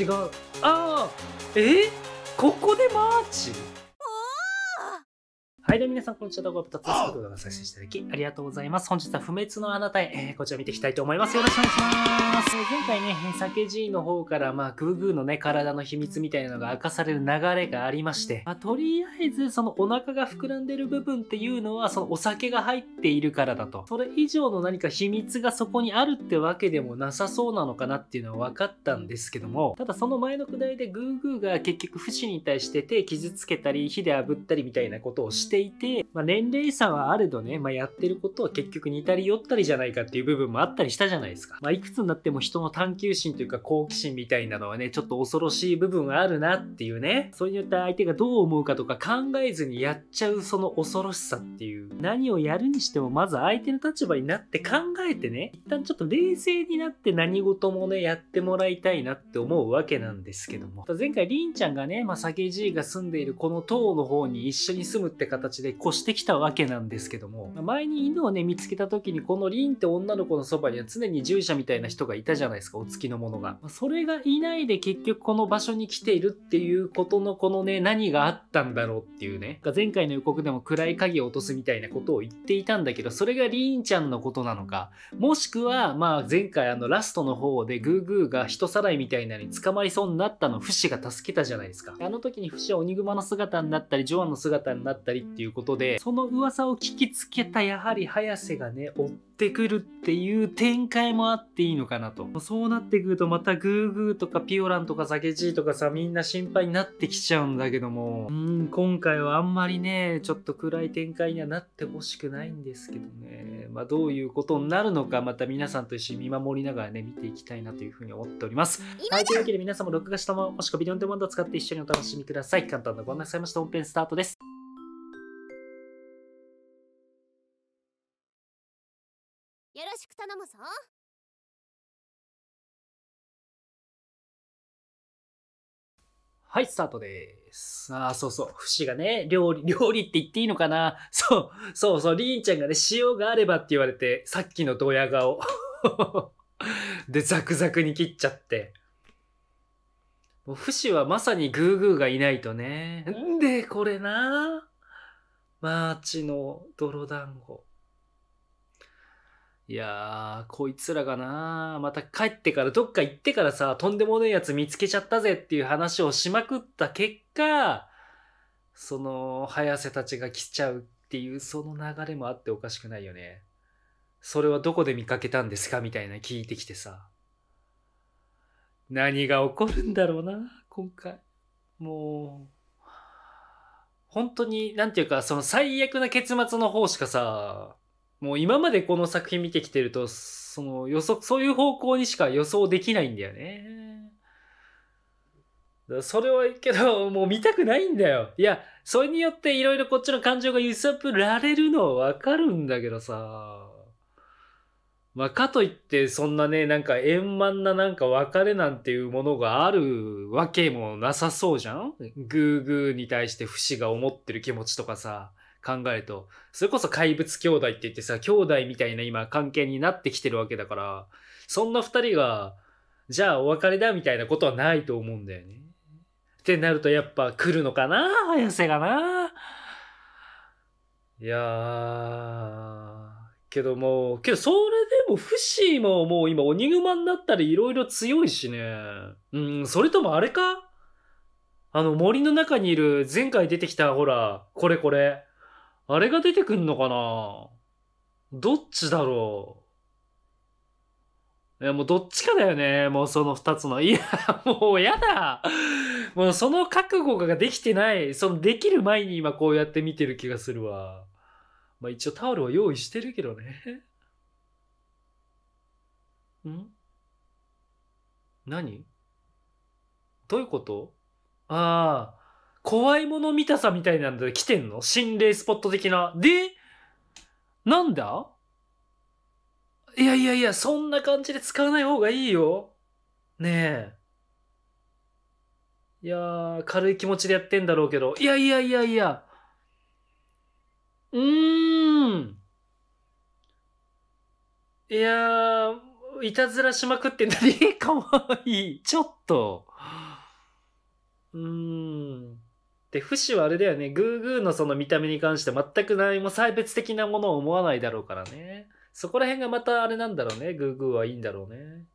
違うああえここでマーチはい、では皆さん、こんにちは。動画を2つ作動画させていただき、ありがとうございます。本日は不滅のあなたへ、えー、こちら見ていきたいと思います。よろしくお願いします。前回ね、酒爺の方から、まあ、グーグーのね、体の秘密みたいなのが明かされる流れがありまして、まあ、とりあえず、そのお腹が膨らんでる部分っていうのは、そのお酒が入っているからだと。それ以上の何か秘密がそこにあるってわけでもなさそうなのかなっていうのは分かったんですけども、ただその前のくだりでグーグーが結局不死に対して手傷つけたり、火で炙ったりみたいなことをしていて、まあ、年齢差はあれどね、まあ、やってることは結局似たり寄ったりじゃないかっていう部分もあったりしたじゃないですか。まあ、いくつになっても人の探求心というか好奇心みたいなのはね、ちょっと恐ろしい部分があるなっていうね、それによって相手がどう思うかとか考えずにやっちゃうその恐ろしさっていう、何をやるにしてもまず相手の立場になって考えてね、一旦ちょっと冷静になって何事もね、やってもらいたいなって思うわけなんですけども。前回りんちゃんがね、まあ、酒爺が住んでいるこの塔の方に一緒に住むって形形で越してきたわけなんですけども前に犬をね見つけた時にこのリンって女の子のそばには常に従者みたいな人がいたじゃないですかお付きの者がそれがいないで結局この場所に来ているっていうことのこのね何があったんだろうっていうね前回の予告でも暗い影を落とすみたいなことを言っていたんだけどそれがリンちゃんのことなのかもしくはまあ前回あのラストの方でグーグーが人さらいみたいなのに捕まりそうになったのフシが助けたじゃないですかあの時にフシは鬼熊の姿になったりジョアンの姿になったりっっていうことでその噂を聞きつけたやはり早瀬がね追ってくるっていう展開もあっていいのかなとそうなってくるとまたグーグーとかピオランとかサケジーとかさみんな心配になってきちゃうんだけどもうん今回はあんまりねちょっと暗い展開にはなってほしくないんですけどねまあどういうことになるのかまた皆さんと一緒に見守りながらね見ていきたいなというふうに思っておりますはいというわけで皆さんも録画したももしくはビデオンデモンドを使って一緒にお楽しみください簡単なご案内されました本編スタートですはい、スタートです。ああ、そうそう。節がね、料理、料理って言っていいのかな そう、そうそう、りんちゃんがね、塩があればって言われて、さっきのドヤ顔。で、ザクザクに切っちゃって。もう節はまさにグーグーがいないとね。んで、これなマーチの泥団子。いやー、こいつらがなまた帰ってから、どっか行ってからさ、とんでもねえやつ見つけちゃったぜっていう話をしまくった結果、その、早瀬たちが来ちゃうっていう、その流れもあっておかしくないよね。それはどこで見かけたんですかみたいな聞いてきてさ。何が起こるんだろうな、今回。もう、本当に、なんていうか、その最悪な結末の方しかさ、もう今までこの作品見てきてると、その予測、そういう方向にしか予想できないんだよね。それはいいけど、もう見たくないんだよ。いや、それによっていろいろこっちの感情が揺さぶられるのはわかるんだけどさ。まあ、かといって、そんなね、なんか円満ななんか別れなんていうものがあるわけもなさそうじゃんグーグーに対して不死が思ってる気持ちとかさ。考えると、それこそ怪物兄弟って言ってさ、兄弟みたいな今関係になってきてるわけだから、そんな二人が、じゃあお別れだみたいなことはないと思うんだよね。ってなるとやっぱ来るのかな綾瀬がな。いやー、けどもう、けどそれでもフシももう今鬼熊になったり色々強いしね。うん、それともあれかあの森の中にいる前回出てきたほら、これこれ。あれが出てくんのかなどっちだろういや、もうどっちかだよね。もうその二つの。いや、もうやだ。もうその覚悟ができてない。そのできる前に今こうやって見てる気がするわ。まあ一応タオルは用意してるけどね。ん何どういうことああ。怖いもの見たさみたいなんで来てんの心霊スポット的な。で、なんだいやいやいや、そんな感じで使わない方がいいよ。ねえ。いやー、軽い気持ちでやってんだろうけど。いやいやいやいや。うーん。いやー、いたずらしまくってんだね。かわいい。ちょっと。うーん。で、フシはあれだよね、グーグーのその見た目に関して全く何も差別的なものを思わないだろうからね。そこら辺がまたあれなんだろうね、グーグーはいいんだろうね。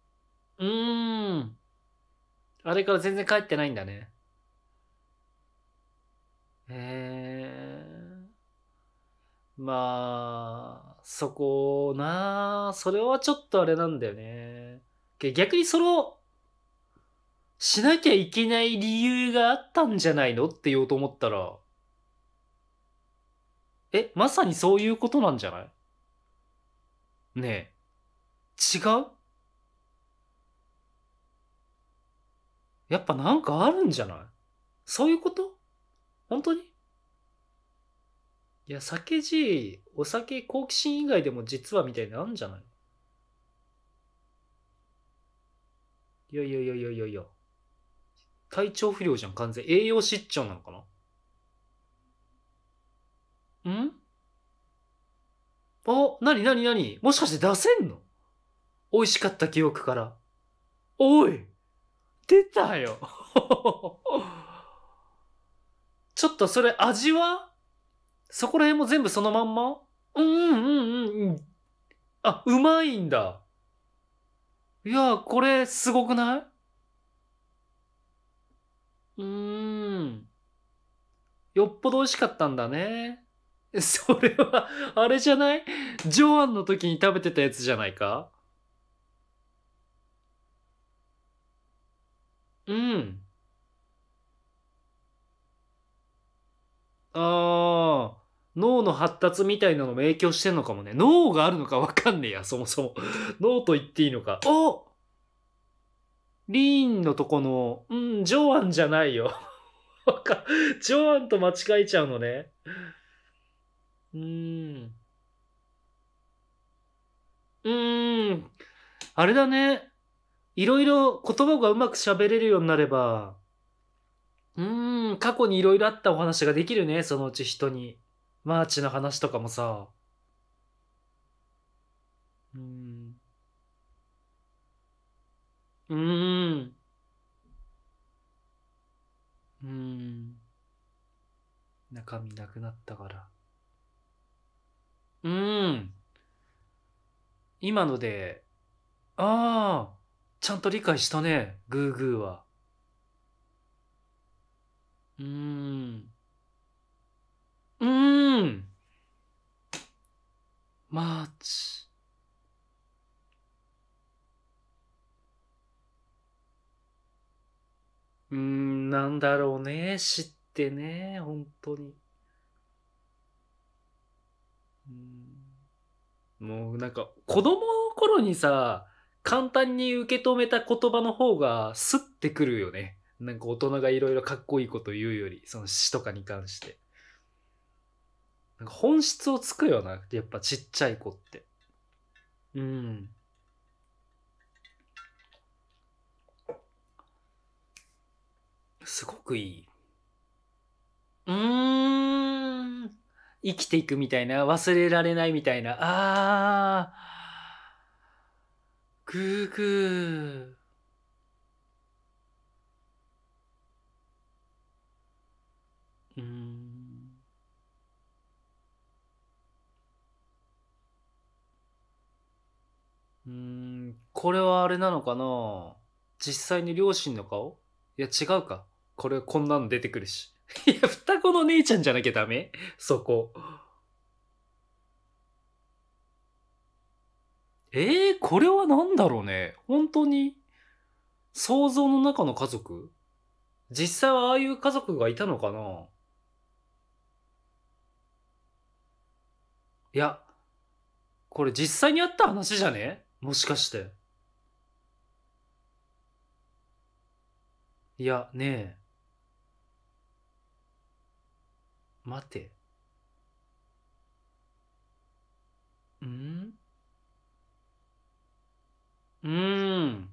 うーん。あれから全然帰ってないんだね。えー。まあ、そこなそれはちょっとあれなんだよね。逆にそのしなきゃいけない理由があったんじゃないのって言おうと思ったら、え、まさにそういうことなんじゃないねえ、違うやっぱなんかあるんじゃないそういうこと本当にいや、酒じ、お酒、好奇心以外でも実はみたいなのあるんじゃないいやいやいやいやいやいや。体調不良じゃん、完全。栄養失調なのかなんあ、なになになにもしかして出せんの美味しかった記憶から。おい出たよ ちょっとそれ味はそこら辺も全部そのまんまうんうんうんうん。あ、うまいんだ。いやこれすごくないうーん。よっぽど美味しかったんだね。それは、あれじゃないジョアンの時に食べてたやつじゃないかうん。ああ、脳の発達みたいなのも影響してんのかもね。脳があるのかわかんねえや、そもそも。脳と言っていいのか。おリーンのとこの、うん、ジョアンじゃないよ。ジョアンと間違えちゃうのね。うーん。うーん。あれだね。いろいろ言葉がうまく喋れるようになれば、うーん、過去にいろいろあったお話ができるね、そのうち人に。マーチの話とかもさ。うーん。うーん。中身なくなったから。うーん。今ので、ああ、ちゃんと理解したね、グーグーは。うーん。うーん。マーチ。うーん、なんだろうね。知っってね、本当に。もうなんか、子供の頃にさ、簡単に受け止めた言葉の方がスッてくるよね。なんか大人がいろいろかっこいいこと言うより、その詩とかに関して。なんか本質をつくよな、やっぱちっちゃい子って。うん。すごくいい。うーん。生きていくみたいな、忘れられないみたいな。あー。グーグー。うん。うーん、これはあれなのかな実際に両親の顔いや違うか。これこんなの出てくるし。いや、双子の姉ちゃんじゃなきゃダメそこ。えー、これは何だろうね本当に想像の中の家族実際はああいう家族がいたのかないや、これ実際にあった話じゃねもしかして。いや、ねえ。待て。んうーん。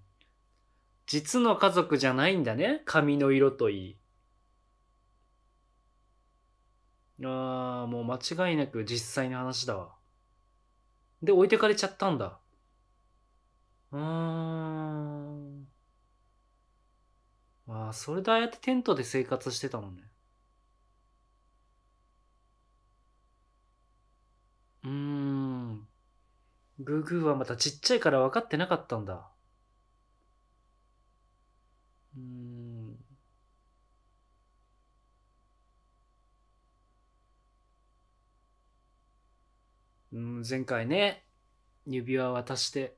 実の家族じゃないんだね。髪の色といい。ああ、もう間違いなく実際の話だわ。で、置いてかれちゃったんだ。うーん。ああ、それでああやってテントで生活してたもんね。グーグーはまたちっちゃいから分かってなかったんだ。うん。うん、前回ね、指輪渡して。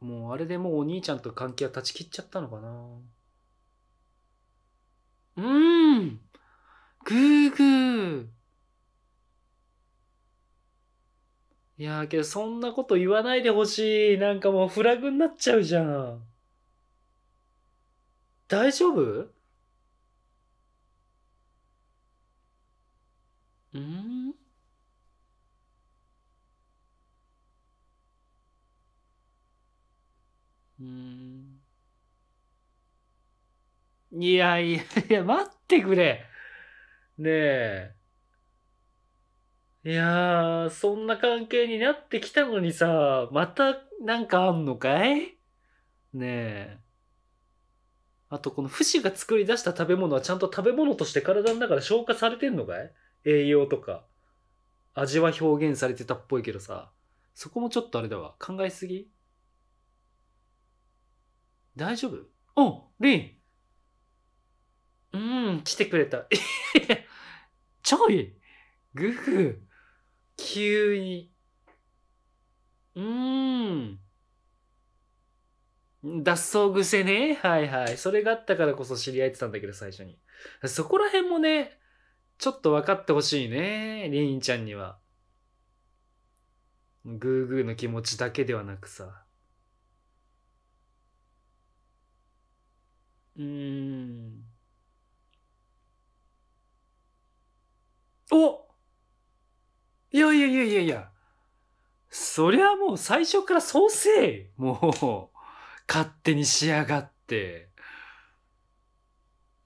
もうあれでもうお兄ちゃんと関係は断ち切っちゃったのかな。うーんグーグーいやーけどそんなこと言わないでほしい。なんかもうフラグになっちゃうじゃん。大丈夫うんうんいやいやいや、待ってくれ。ねえ。いやー、そんな関係になってきたのにさ、またなんかあんのかいねえ。あとこの不死が作り出した食べ物はちゃんと食べ物として体の中で消化されてんのかい栄養とか。味は表現されてたっぽいけどさ、そこもちょっとあれだわ。考えすぎ大丈夫おリンうん、来てくれた。ちょいグフ。急に。うーん。脱走癖ね。はいはい。それがあったからこそ知り合えてたんだけど、最初に。そこら辺もね、ちょっと分かってほしいね。りんちゃんには。グーグーの気持ちだけではなくさ。うーん。おいやいやいやいやいや。そりゃもう最初からそうせえもう、勝手に仕上がって。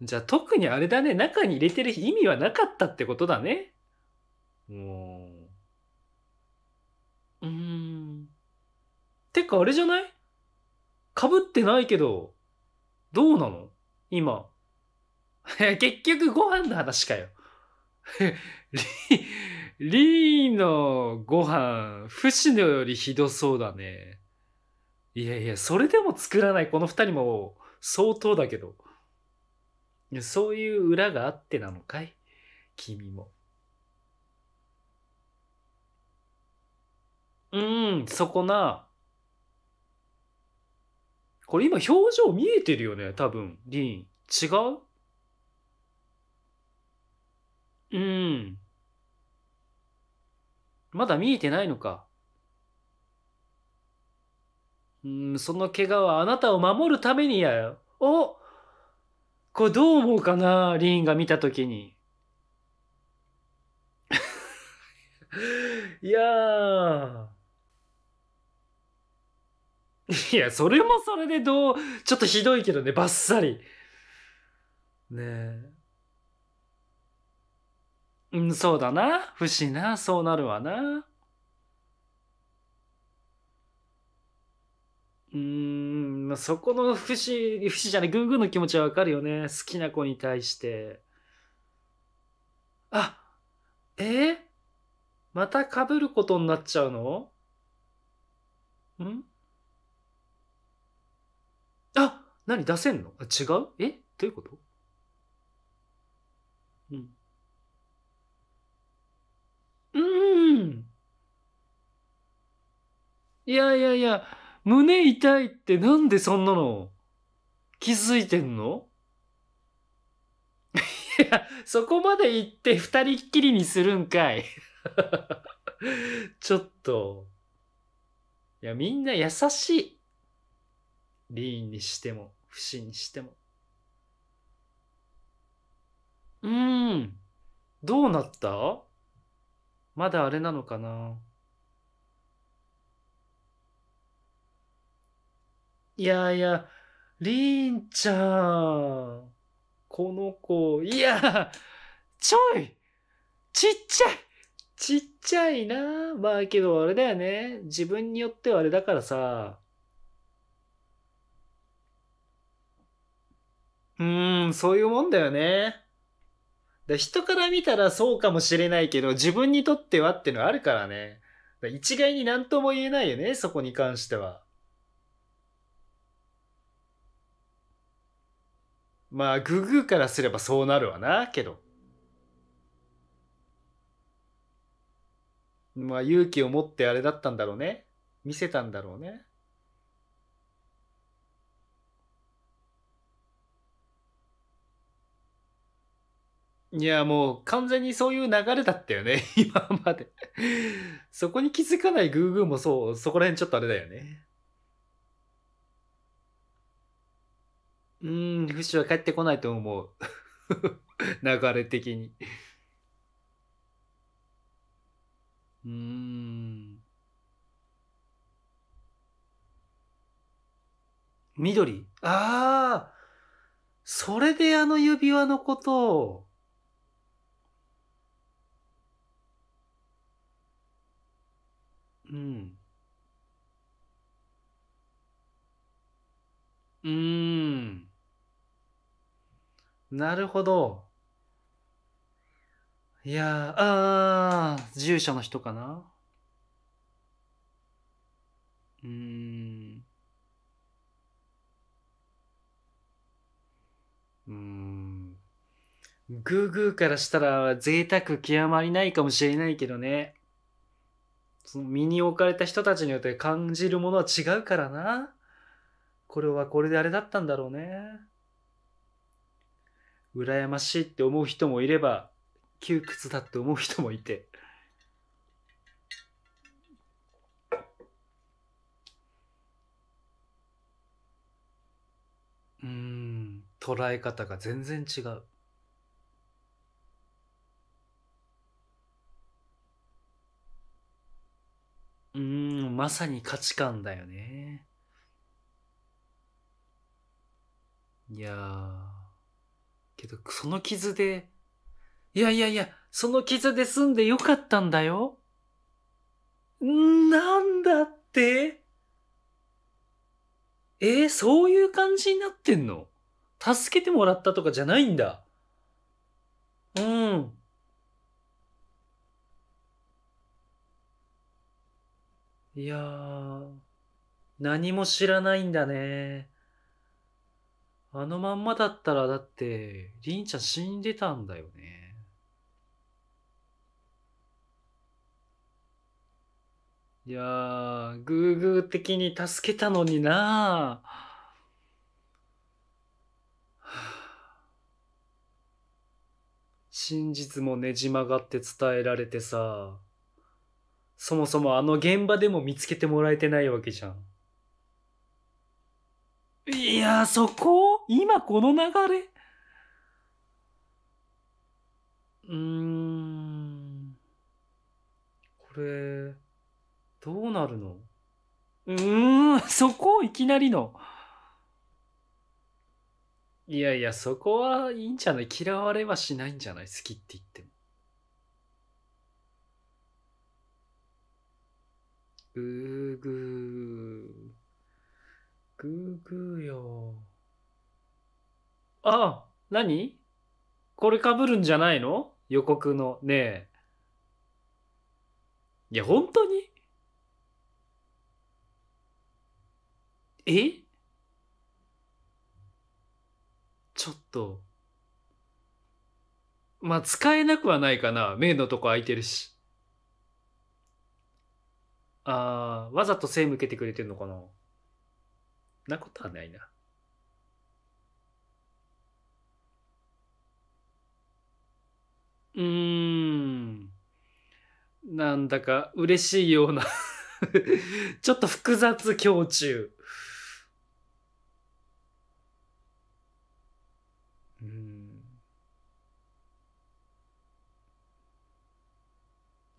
じゃあ特にあれだね、中に入れてる意味はなかったってことだね。もう。うん。てかあれじゃない被ってないけど、どうなの今。結局ご飯の話かよ。リーのご飯、フシノよりひどそうだね。いやいや、それでも作らないこの二人も相当だけど。そういう裏があってなのかい君も。うん、そこな。これ今表情見えてるよね、多分。リン。違ううん。まだ見えてないのか。うん、その怪我はあなたを守るためにやよ。おこれどう思うかな、リーンが見たときに。いやー。いや、それもそれでどう、ちょっとひどいけどね、ばっさり。ねえ。うん、そうだな。不死な、そうなるわな。うーん、そこの不死、不死じゃない、ぐんぐんの気持ちはわかるよね。好きな子に対して。あ、えー、また被ることになっちゃうのんあ、何出せんのあ違うえどういうことうん。いやいやいや、胸痛いってなんでそんなの気づいてんのいや、そこまで行って二人っきりにするんかい。ちょっと。いや、みんな優しい。リーンにしても、不死にしても。うーん。どうなったまだあれなのかないやいや、りんちゃん。この子、いや、ちょいちっちゃいちっちゃいな。まあけどあれだよね。自分によってはあれだからさ。うーん、そういうもんだよね。で人から見たらそうかもしれないけど、自分にとってはってのはあるからね。ら一概に何とも言えないよね、そこに関しては。まあ、ググーからすればそうなるわな、けど。まあ、勇気を持ってあれだったんだろうね。見せたんだろうね。いや、もう完全にそういう流れだったよね、今まで。そこに気づかないグーグーもそう、そこら辺ちょっとあれだよね。うーん、フシは帰ってこないと思う。流れ的に。うーん。緑ああそれであの指輪のことを。うん。うーん。なるほど。いや、ああ、住所の人かな？うーん。うーん。グーグーからしたら贅沢極まりないかもしれないけどね。その身に置かれた人たちによって感じるものは違うからな。これはこれであれだったんだろうね。羨ましいって思う人もいれば、窮屈だって思う人もいて。うん、捉え方が全然違う。まさに価値観だよね。いやー。けど、その傷で、いやいやいや、その傷で済んでよかったんだよ。なんだってえー、そういう感じになってんの助けてもらったとかじゃないんだ。うん。いやー、何も知らないんだね。あのまんまだったらだって、りんちゃん死んでたんだよね。いやー、グーグー的に助けたのにな真実もねじ曲がって伝えられてさ。そもそもあの現場でも見つけてもらえてないわけじゃん。いやそこ今この流れうーん。これ、どうなるのうーん、そこいきなりの。いやいや、そこはいいんじゃない嫌われはしないんじゃない好きって言っても。グーグー。グーグーよ。あ何これかぶるんじゃないの予告のねえ。いや、本当にえちょっと。まあ、使えなくはないかな。目のとこ空いてるし。ああ、わざと背向けてくれてるのかななことはないな。うーん。なんだか嬉しいような ちょっと複雑胸中。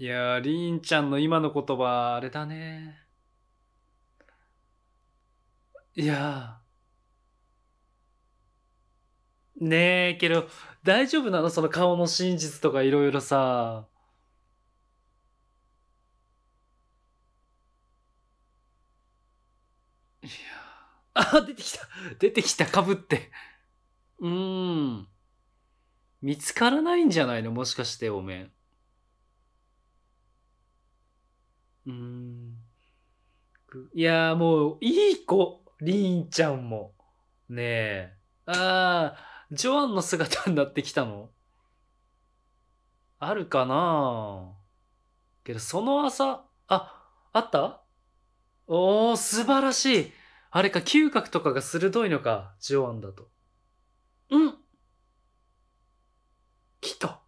いやー、りんちゃんの今の言葉、あれだね。いやー。ねえ、けど、大丈夫なのその顔の真実とかいろいろさ。いやあ、出てきた出てきた、かぶって。うーん。見つからないんじゃないのもしかして、おん。うん。いやもう、いい子、りんちゃんも。ねえ。ああ、ジョアンの姿になってきたのあるかなけど、その朝、あ、あったおー、素晴らしい。あれか、嗅覚とかが鋭いのか、ジョアンだと。うん来た。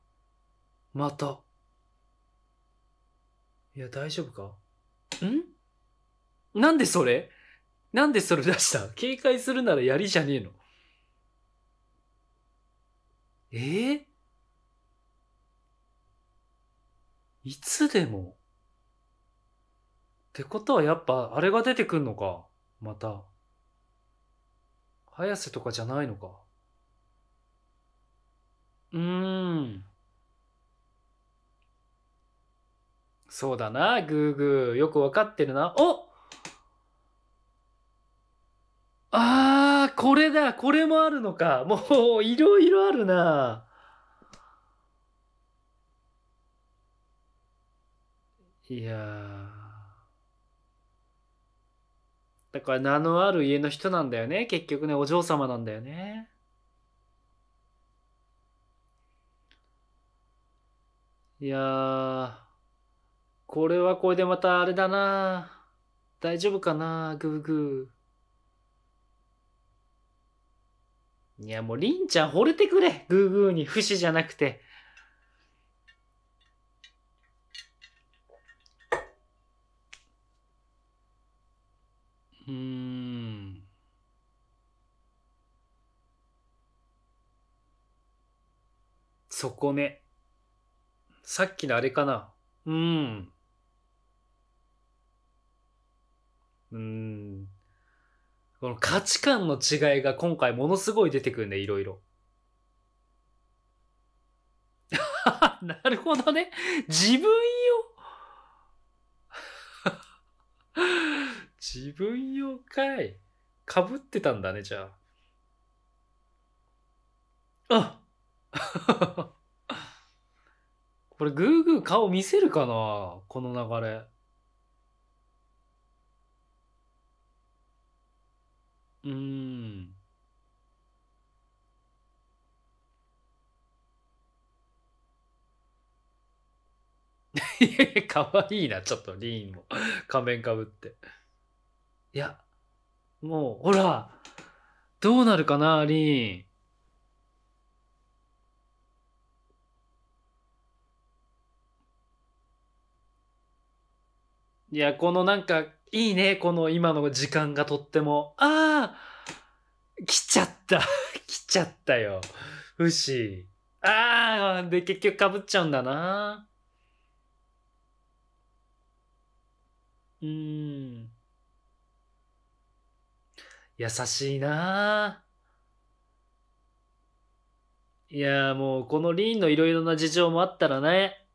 また。いや、大丈夫かんなんでそれなんでそれ出した警戒するならやりじゃねえの。えー、いつでもってことはやっぱあれが出てくんのかまた。早瀬とかじゃないのか。うーん。そうだな、グーグー。よくわかってるな。おあー、これだ。これもあるのか。もう、いろいろあるな。いやだから名のある家の人なんだよね。結局ね、お嬢様なんだよね。いやこれはこれでまたあれだな大丈夫かなグーグー。いや、もうりんちゃん惚れてくれ。グーグーに。不死じゃなくて。うん。そこね。さっきのあれかな。うん。うんこの価値観の違いが今回ものすごい出てくるね、いろいろ なるほどね自分よ 自分よかいかぶってたんだねじゃああ これグーグー顔見せるかなこの流れうん。いやい可愛いな、ちょっとリーンも仮面かぶって。いや、もう、ほら、どうなるかな、リーン。いや、このなんか、いいね、この今の時間がとっても。ああ来ちゃった 来ちゃったよ。不死。ああで、結局かぶっちゃうんだな。うん。優しいないやもうこのリーンのいろいろな事情もあったらね。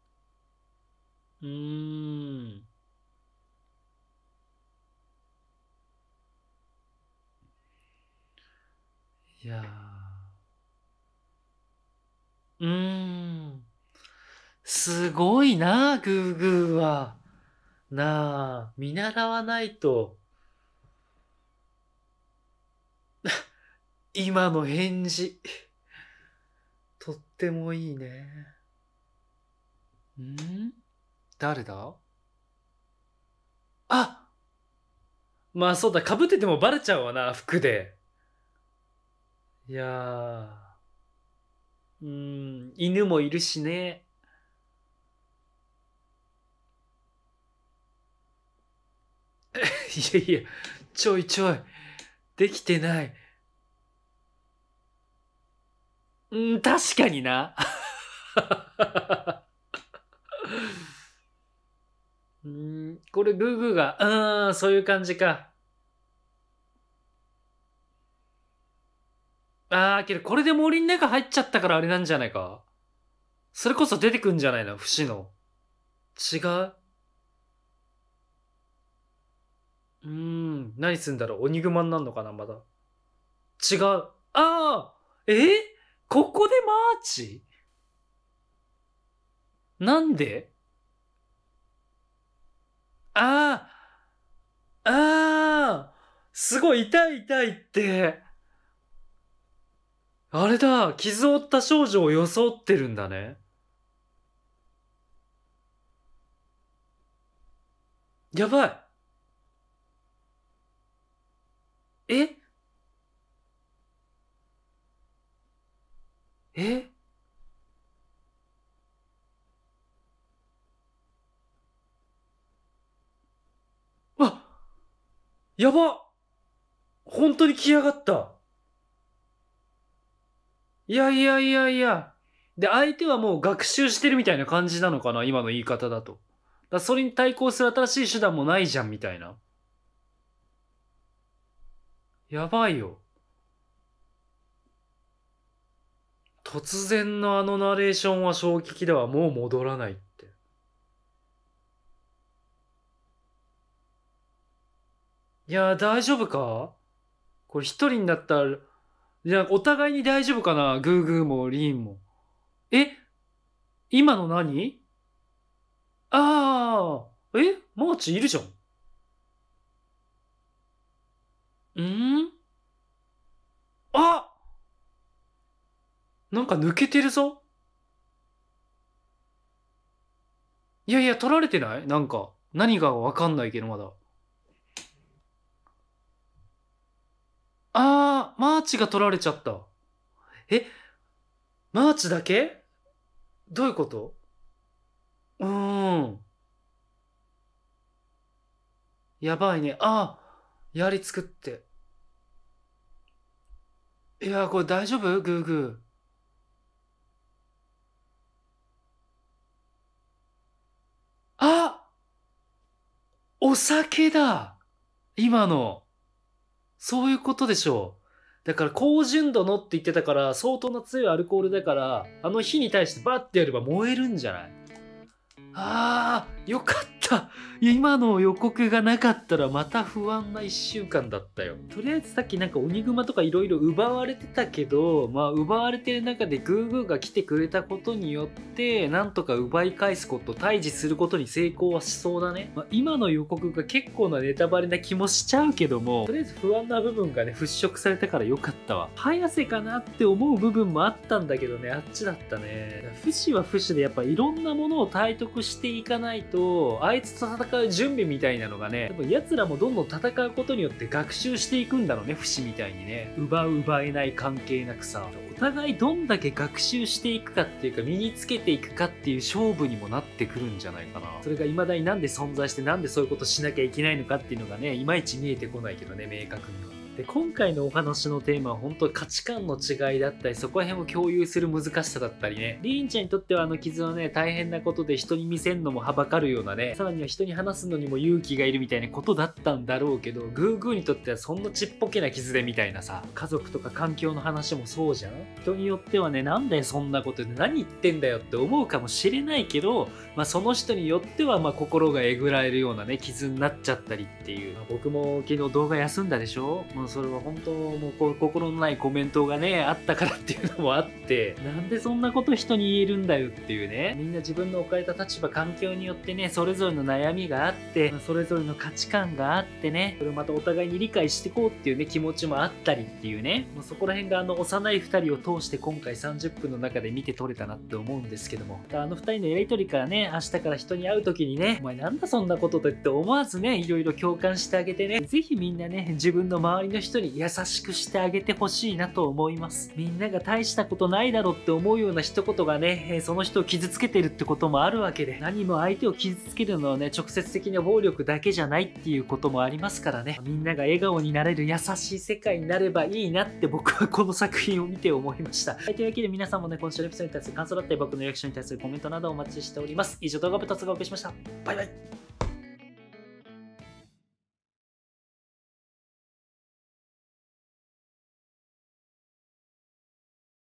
うーん。やー。うーん。すごいなあ、グーグーは。なあ、見習わないと。今の返事。とってもいいね。ん誰だあまあそうだ、かぶっててもバレちゃうわな、服で。いやうん、犬もいるしね。いやいや、ちょいちょい、できてない。うん、確かにな。うん、これ、グーグーが、うん、そういう感じか。ああ、けどこれで森の中入っちゃったからあれなんじゃないか。それこそ出てくんじゃないの不死の。違ううーん、何すんだろう鬼熊になんのかなまだ。違う。ああえー、ここでマーチなんでああああすごい痛い痛いって。あれだ傷を負った少女を装ってるんだね。やばいええあやば本当に来やがったいやいやいやいや。で、相手はもう学習してるみたいな感じなのかな、今の言い方だと。だそれに対抗する新しい手段もないじゃん、みたいな。やばいよ。突然のあのナレーションは正気ではもう戻らないって。いや、大丈夫かこれ一人になったらじゃあ、お互いに大丈夫かなグーグーもリーンも。え今の何ああ、えマーチいるじゃん。うんあなんか抜けてるぞ。いやいや、取られてないなんか。何がわかんないけど、まだ。ああマーチが取られちゃった。えマーチだけどういうことうーん。やばいね。ああ、槍作って。いや、これ大丈夫グーグー。あお酒だ今の。そういうことでしょう。だから高純度のって言ってたから相当な強いアルコールだからあの火に対してバッてやれば燃えるんじゃないああ、よかったいや今の予告がなかったらまた不安な1週間だったよとりあえずさっきなんか鬼熊とか色々奪われてたけどまあ奪われてる中でグーグーが来てくれたことによってなんとか奪い返すこと退治することに成功はしそうだね、まあ、今の予告が結構なネタバレな気もしちゃうけどもとりあえず不安な部分がね払拭されたからよかったわ早瀬かなって思う部分もあったんだけどねあっちだったね不死は不死でやっぱいろんなものを体得ししていかないとあいつと戦う準備みたいなのがねや奴らもどんどん戦うことによって学習していくんだろうね節みたいにね奪う奪えない関係なくさお互いどんだけ学習していくかっていうか身につけていくかっていう勝負にもなってくるんじゃないかなそれが未だになんで存在してなんでそういうことしなきゃいけないのかっていうのがねいまいち見えてこないけどね明確にで今回のお話のテーマは本当価値観の違いだったりそこら辺を共有する難しさだったりねりんちゃんにとってはあの傷はね大変なことで人に見せんのもはばかるようなねさらには人に話すのにも勇気がいるみたいなことだったんだろうけどグーグーにとってはそんなちっぽけな傷でみたいなさ家族とか環境の話もそうじゃん人によってはねなんでそんなことで何言ってんだよって思うかもしれないけど、まあ、その人によってはま心がえぐられるようなね傷になっちゃったりっていう僕も昨日動画休んだでしょもうそれは本当もう心のないコメントがねあったからっていうのもあってなんでそんなこと人に言えるんだよっていうねみんな自分の置かれた立場環境によってねそれぞれの悩みがあってそれぞれの価値観があってねそれをまたお互いに理解していこうっていうね気持ちもあったりっていうねもうそこら辺があの幼い2人を通して今回30分の中で見て取れたなって思うんですけどもあの2人のやり取りからね明日から人に会う時にねお前なんだそんなことと言って思わずねいろいろ共感してあげてね是非みんなね自分の周りのる人に優しくしてあげてほしいなと思います。みんなが大したことないだろって思うような一言がね、えその人を傷つけてるってこともあるわけで、何も相手を傷つけるのはね、直接的な暴力だけじゃないっていうこともありますからね、みんなが笑顔になれる優しい世界になればいいなって僕はこの作品を見て思いました。はい、というわけで皆さんもね、今週のエピソードに対する感想だったり、僕のリアクションに対するコメントなどお待ちしております。以上、動画部達がお送りしました。バイバイ。